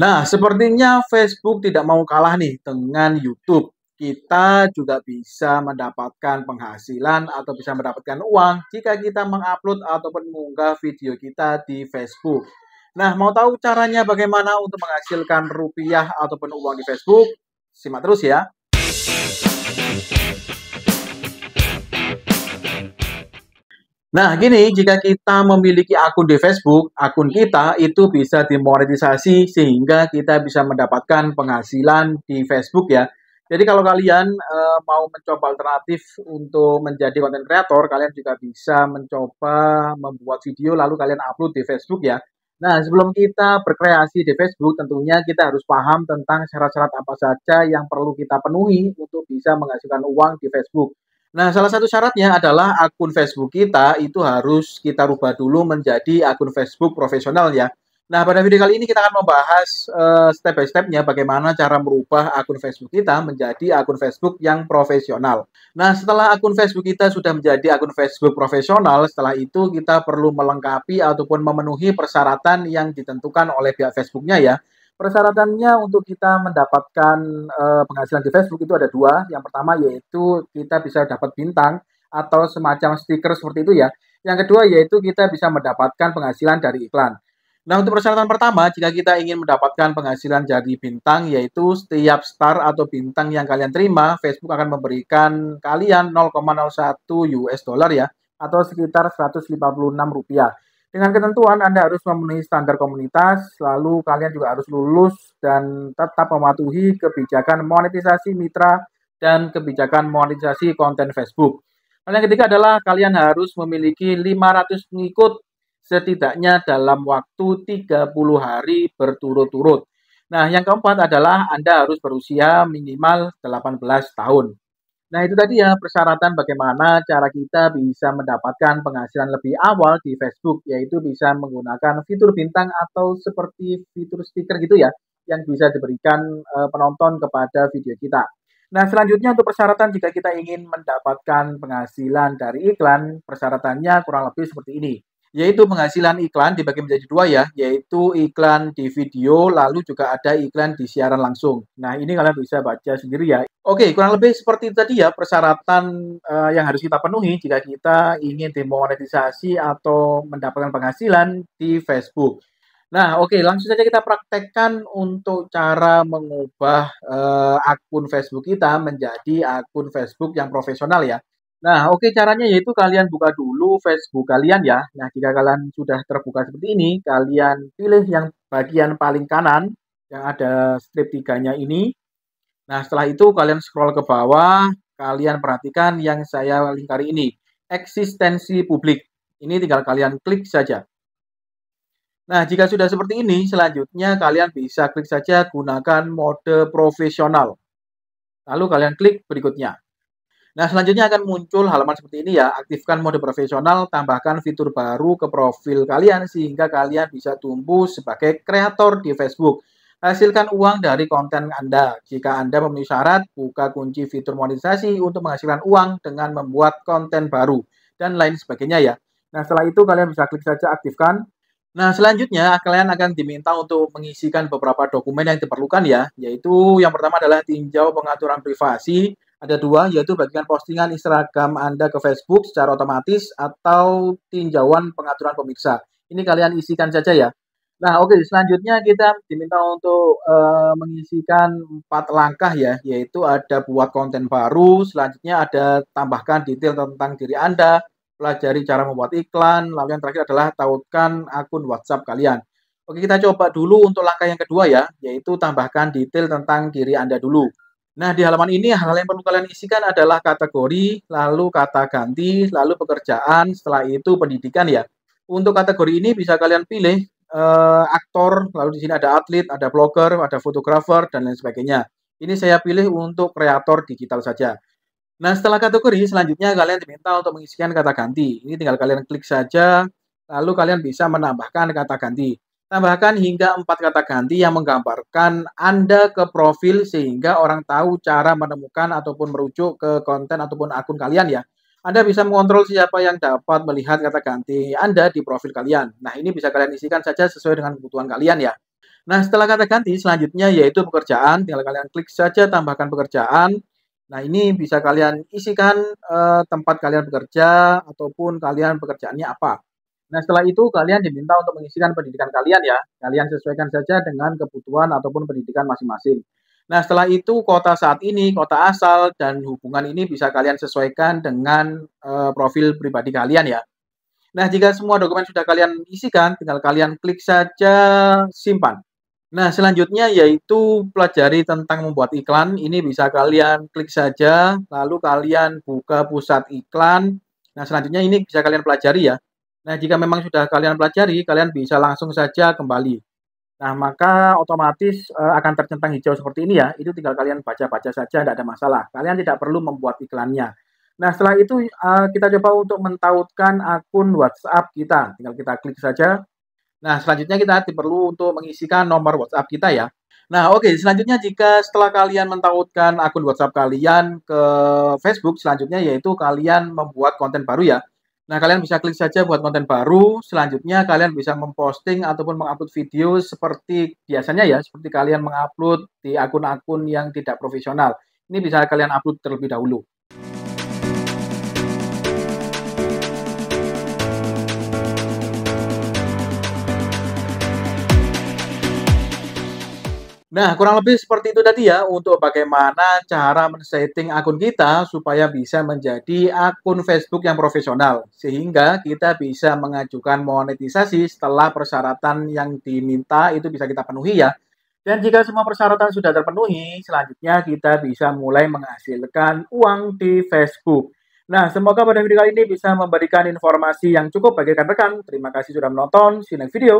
Nah, sepertinya Facebook tidak mau kalah nih dengan YouTube. Kita juga bisa mendapatkan penghasilan atau bisa mendapatkan uang jika kita mengupload ataupun mengunggah video kita di Facebook. Nah, mau tahu caranya bagaimana untuk menghasilkan rupiah ataupun uang di Facebook? Simak terus ya. Nah, gini, jika kita memiliki akun di Facebook, akun kita itu bisa dimonetisasi sehingga kita bisa mendapatkan penghasilan di Facebook ya. Jadi kalau kalian e, mau mencoba alternatif untuk menjadi konten kreator, kalian juga bisa mencoba membuat video lalu kalian upload di Facebook ya. Nah, sebelum kita berkreasi di Facebook, tentunya kita harus paham tentang syarat-syarat apa saja yang perlu kita penuhi untuk bisa menghasilkan uang di Facebook. Nah, salah satu syaratnya adalah akun Facebook kita itu harus kita rubah dulu menjadi akun Facebook profesional ya. Nah, pada video kali ini kita akan membahas uh, step by stepnya bagaimana cara merubah akun Facebook kita menjadi akun Facebook yang profesional. Nah, setelah akun Facebook kita sudah menjadi akun Facebook profesional, setelah itu kita perlu melengkapi ataupun memenuhi persyaratan yang ditentukan oleh pihak Facebooknya ya. Persyaratannya untuk kita mendapatkan uh, penghasilan di Facebook itu ada dua. Yang pertama yaitu kita bisa dapat bintang atau semacam stiker seperti itu ya. Yang kedua yaitu kita bisa mendapatkan penghasilan dari iklan. Nah, untuk persyaratan pertama, jika kita ingin mendapatkan penghasilan dari bintang, yaitu setiap star atau bintang yang kalian terima, Facebook akan memberikan kalian 0,01 US dollar ya, atau sekitar 156 rupiah. Dengan ketentuan Anda harus memenuhi standar komunitas, lalu kalian juga harus lulus dan tetap mematuhi kebijakan monetisasi mitra dan kebijakan monetisasi konten Facebook. Hal yang ketiga adalah kalian harus memiliki 500 pengikut setidaknya dalam waktu 30 hari berturut-turut. Nah, yang keempat adalah Anda harus berusia minimal 18 tahun. Nah, itu tadi ya persyaratan bagaimana cara kita bisa mendapatkan penghasilan lebih awal di Facebook, yaitu bisa menggunakan fitur bintang atau seperti fitur stiker gitu ya, yang bisa diberikan eh, penonton kepada video kita. Nah, selanjutnya untuk persyaratan jika kita ingin mendapatkan penghasilan dari iklan, persyaratannya kurang lebih seperti ini yaitu penghasilan iklan dibagi menjadi dua ya, yaitu iklan di video, lalu juga ada iklan di siaran langsung. Nah, ini kalian bisa baca sendiri ya. Oke, kurang lebih seperti tadi ya persyaratan uh, yang harus kita penuhi jika kita ingin monetisasi atau mendapatkan penghasilan di Facebook. Nah, oke, langsung saja kita praktekkan untuk cara mengubah uh, akun Facebook kita menjadi akun Facebook yang profesional ya. Nah, oke okay, caranya yaitu kalian buka dulu Facebook kalian ya. Nah, jika kalian sudah terbuka seperti ini, kalian pilih yang bagian paling kanan yang ada strip tiganya ini. Nah, setelah itu kalian scroll ke bawah, kalian perhatikan yang saya lingkari ini, eksistensi publik. Ini tinggal kalian klik saja. Nah, jika sudah seperti ini, selanjutnya kalian bisa klik saja gunakan mode profesional. Lalu kalian klik berikutnya. Nah, selanjutnya akan muncul halaman seperti ini ya. Aktifkan mode profesional, tambahkan fitur baru ke profil kalian sehingga kalian bisa tumbuh sebagai kreator di Facebook. Hasilkan uang dari konten Anda. Jika Anda memenuhi syarat, buka kunci fitur monetisasi untuk menghasilkan uang dengan membuat konten baru dan lain sebagainya ya. Nah, setelah itu kalian bisa klik saja aktifkan. Nah, selanjutnya kalian akan diminta untuk mengisikan beberapa dokumen yang diperlukan ya, yaitu yang pertama adalah tinjau pengaturan privasi, ada dua, yaitu bagikan postingan Instagram Anda ke Facebook secara otomatis atau tinjauan pengaturan pemirsa. Ini kalian isikan saja ya. Nah, oke, okay, selanjutnya kita diminta untuk uh, mengisikan empat langkah ya, yaitu ada buat konten baru, selanjutnya ada tambahkan detail tentang diri Anda, pelajari cara membuat iklan, lalu yang terakhir adalah tautkan akun WhatsApp kalian. Oke, kita coba dulu untuk langkah yang kedua ya, yaitu tambahkan detail tentang diri Anda dulu. Nah, di halaman ini hal yang perlu kalian isikan adalah kategori, lalu kata ganti, lalu pekerjaan, setelah itu pendidikan ya. Untuk kategori ini bisa kalian pilih eh, aktor, lalu di sini ada atlet, ada blogger, ada fotografer, dan lain sebagainya. Ini saya pilih untuk kreator digital saja. Nah, setelah kategori, selanjutnya kalian diminta untuk mengisikan kata ganti. Ini tinggal kalian klik saja, lalu kalian bisa menambahkan kata ganti. Tambahkan hingga empat kata ganti yang menggambarkan Anda ke profil sehingga orang tahu cara menemukan ataupun merujuk ke konten ataupun akun kalian ya. Anda bisa mengontrol siapa yang dapat melihat kata ganti Anda di profil kalian. Nah, ini bisa kalian isikan saja sesuai dengan kebutuhan kalian ya. Nah, setelah kata ganti selanjutnya yaitu pekerjaan. Tinggal kalian klik saja tambahkan pekerjaan. Nah, ini bisa kalian isikan eh, tempat kalian bekerja ataupun kalian pekerjaannya apa. Nah, setelah itu kalian diminta untuk mengisikan pendidikan kalian ya. Kalian sesuaikan saja dengan kebutuhan ataupun pendidikan masing-masing. Nah, setelah itu kota saat ini, kota asal dan hubungan ini bisa kalian sesuaikan dengan e, profil pribadi kalian ya. Nah, jika semua dokumen sudah kalian isikan, tinggal kalian klik saja simpan. Nah, selanjutnya yaitu pelajari tentang membuat iklan. Ini bisa kalian klik saja, lalu kalian buka pusat iklan. Nah, selanjutnya ini bisa kalian pelajari ya. Nah, jika memang sudah kalian pelajari, kalian bisa langsung saja kembali. Nah, maka otomatis e, akan tercentang hijau seperti ini ya. Itu tinggal kalian baca-baca saja, tidak ada masalah. Kalian tidak perlu membuat iklannya. Nah, setelah itu e, kita coba untuk mentautkan akun WhatsApp kita. Tinggal kita klik saja. Nah, selanjutnya kita perlu untuk mengisikan nomor WhatsApp kita ya. Nah, oke, okay, selanjutnya jika setelah kalian mentautkan akun WhatsApp kalian ke Facebook, selanjutnya yaitu kalian membuat konten baru ya. Nah, kalian bisa klik saja buat konten baru. Selanjutnya, kalian bisa memposting ataupun mengupload video seperti biasanya ya, seperti kalian mengupload di akun-akun yang tidak profesional. Ini bisa kalian upload terlebih dahulu. Nah, kurang lebih seperti itu tadi ya untuk bagaimana cara men-setting akun kita supaya bisa menjadi akun Facebook yang profesional sehingga kita bisa mengajukan monetisasi setelah persyaratan yang diminta itu bisa kita penuhi ya. Dan jika semua persyaratan sudah terpenuhi, selanjutnya kita bisa mulai menghasilkan uang di Facebook. Nah, semoga pada video kali ini bisa memberikan informasi yang cukup bagi rekan-rekan. Terima kasih sudah menonton. See you next video.